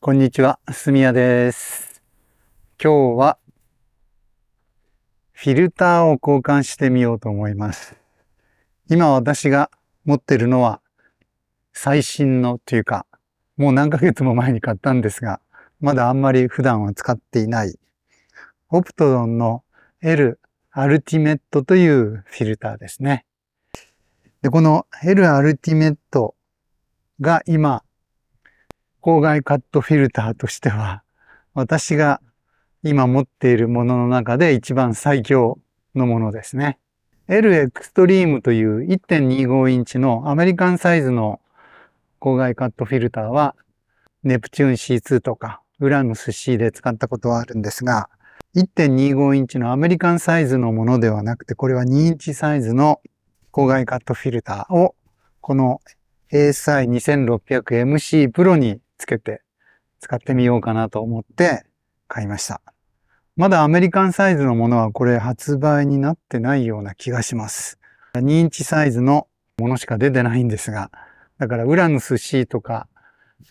こんにちは、すみやです。今日は、フィルターを交換してみようと思います。今私が持ってるのは、最新のというか、もう何ヶ月も前に買ったんですが、まだあんまり普段は使っていない、オプトロンの L アルティメットというフィルターですね。で、この L アルティメットが今、光害カットフィルターとしては、私が今持っているものの中で一番最強のものですね。L エクストリームという1.25インチのアメリカンサイズの光害カットフィルターは、ネプチューン C2 とかウラヌス C で使ったことはあるんですが、1.25インチのアメリカンサイズのものではなくて、これは2インチサイズの光害カットフィルターを、この ASI2600MC プロにつけて使ってみようかなと思って買いました。まだアメリカンサイズのものはこれ発売になってないような気がします。2インチサイズのものしか出てないんですが、だからウラヌス C とか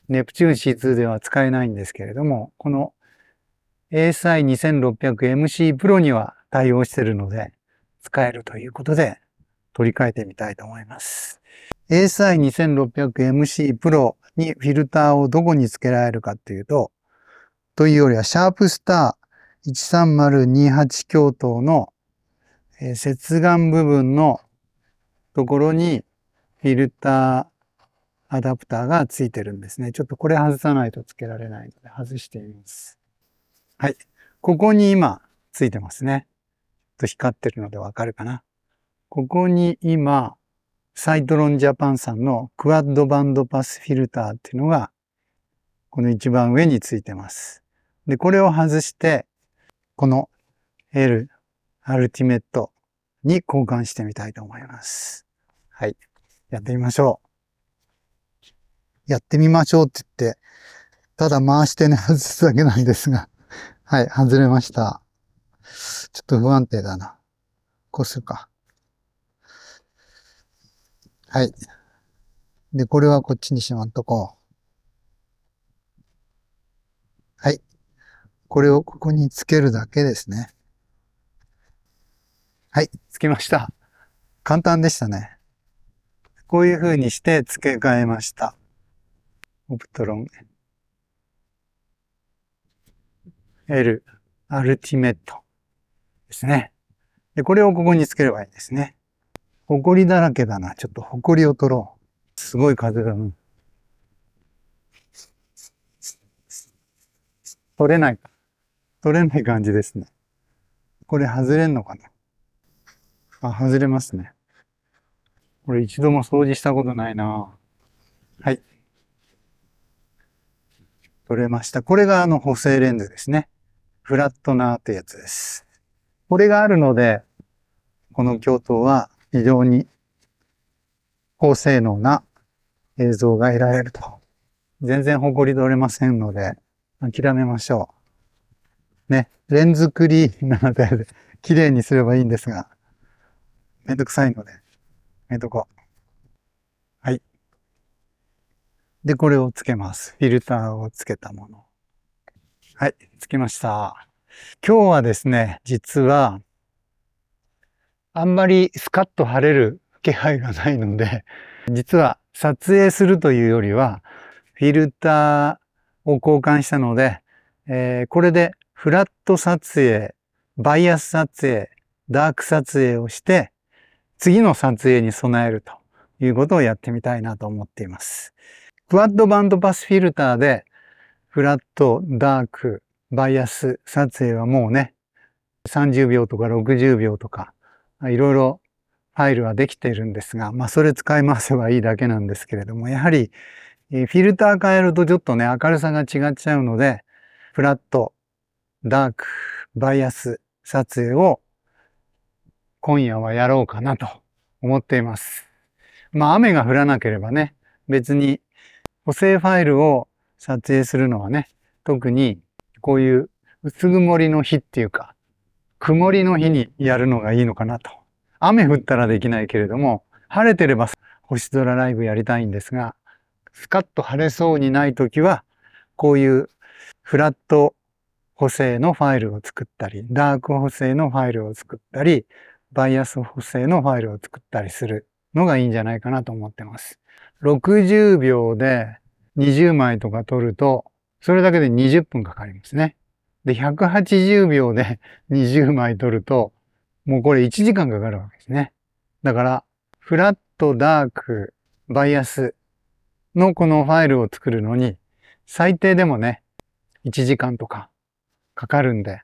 ネプチューン C2 では使えないんですけれども、この ASI2600MC プロには対応してるので、使えるということで取り替えてみたいと思います。ASI2600MC Pro にフィルターをどこにつけられるかっていうと、というよりは、シャープスター13028共闘の、え接眼部分のところにフィルターアダプターが付いてるんですね。ちょっとこれ外さないとつけられないので外してみます。はい。ここに今付いてますね。ちょっと光ってるのでわかるかな。ここに今、サイトロンジャパンさんのクワッドバンドパスフィルターっていうのが、この一番上についてます。で、これを外して、この L アルティメットに交換してみたいと思います。はい。やってみましょう。やってみましょうって言って、ただ回してね、外すだけなんですが。はい、外れました。ちょっと不安定だな。こうするか。はい。で、これはこっちにしまっとこう。はい。これをここにつけるだけですね。はい、つきました。簡単でしたね。こういう風にして付け替えました。オプトロン L アルティメットですね。で、これをここにつければいいですね。埃だらけだな。ちょっと埃を取ろう。すごい風だな。取れない取れない感じですね。これ外れんのかなあ、外れますね。これ一度も掃除したことないなはい。取れました。これがあの補正レンズですね。フラットナーってやつです。これがあるので、この教頭は非常に高性能な映像が得られると。全然誇り取れませんので、諦めましょう。ね、レンズクリーンなので 綺麗にすればいいんですが、めんどくさいので、めんどこう。はい。で、これをつけます。フィルターをつけたもの。はい、つきました。今日はですね、実はあんまりスカッと晴れる気配がないので、実は撮影するというよりは、フィルターを交換したので、えー、これでフラット撮影、バイアス撮影、ダーク撮影をして、次の撮影に備えるということをやってみたいなと思っています。クワッドバンドパスフィルターで、フラット、ダーク、バイアス撮影はもうね、30秒とか60秒とか、いろいろファイルはできているんですが、まあそれ使い回せばいいだけなんですけれども、やはりフィルター変えるとちょっとね、明るさが違っちゃうので、フラット、ダーク、バイアス撮影を今夜はやろうかなと思っています。まあ雨が降らなければね、別に補正ファイルを撮影するのはね、特にこういう薄曇りの日っていうか、曇りの日にやるのがいいのかなと。雨降ったらできないけれども、晴れてれば星空ライブやりたいんですが、スカッと晴れそうにない時は、こういうフラット補正のファイルを作ったり、ダーク補正のファイルを作ったり、バイアス補正のファイルを作ったりするのがいいんじゃないかなと思ってます。60秒で20枚とか撮ると、それだけで20分かかりますね。で、180秒で20 枚撮ると、もうこれ1時間かかるわけですね。だから、フラット、ダーク、バイアスのこのファイルを作るのに、最低でもね、1時間とかかかるんで、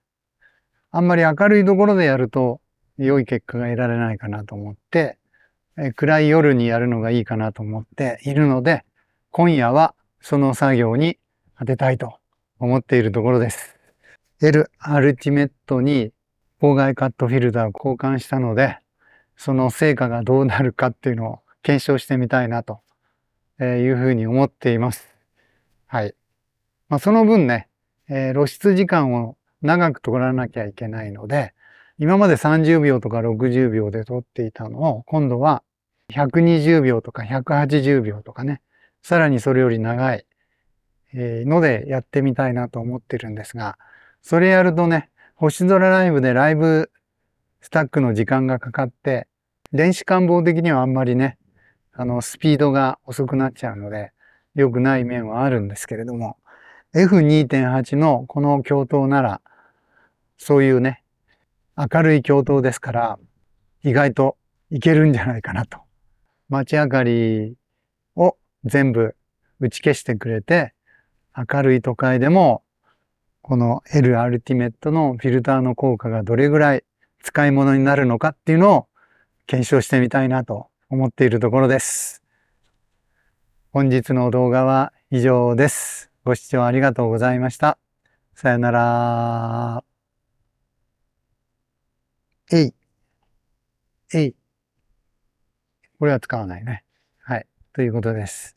あんまり明るいところでやると良い結果が得られないかなと思って、え暗い夜にやるのがいいかなと思っているので、今夜はその作業に当てたいと思っているところです。L アルティメットに妨害カットフィルターを交換したので、その成果がどうなるかっていうのを検証してみたいなというふうに思っています。はい。まあ、その分ね、えー、露出時間を長く取らなきゃいけないので、今まで30秒とか60秒で撮っていたのを、今度は120秒とか180秒とかね、さらにそれより長いのでやってみたいなと思ってるんですが、それやるとね、星空ライブでライブスタックの時間がかかって、電子官房的にはあんまりね、あの、スピードが遅くなっちゃうので、良くない面はあるんですけれども、F2.8 のこの教頭なら、そういうね、明るい教頭ですから、意外といけるんじゃないかなと。街明かりを全部打ち消してくれて、明るい都会でもこの L アルティメットのフィルターの効果がどれぐらい使い物になるのかっていうのを検証してみたいなと思っているところです。本日の動画は以上です。ご視聴ありがとうございました。さよなら。えい。えい。これは使わないね。はい。ということです。